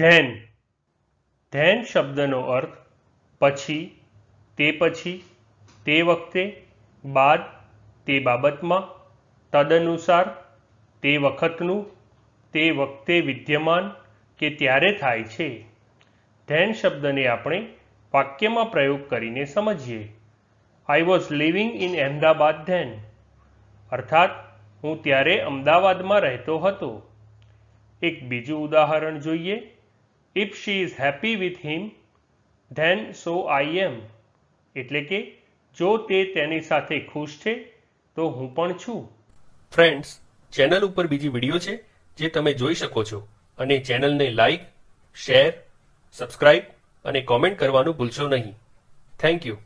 than than શબ્દનો અર્થ પછી તે પછી તે વખતે બાદ તે બાબતમાં તદનુસાર તે વખતનું તે વખતે વિદ્યમાન કે ત્યારે થાય છે ધેન શબ્દને આપણે વાક્યમાં પ્રયોગ કરીને સમજીએ I was living in Ahmedabad then અર્થાત હું ત્યારે અમદાવાદમાં રહેતો હતો એક બીજું ઉદાહરણ જોઈએ if she is happy with him then so I am એટલે કે જો તે તેની સાથે ખુશ છે તો હું પણ છું ફ્રેન્ડ્સ ચેનલ ઉપર બીજી વિડીયો છે જે તમે જોઈ શકો છો અને ચેનલને લાઈક શેર સબસ્ક્રાઇબ અને કોમેન્ટ કરવાનું ભૂલશો નહીં થેન્ક યુ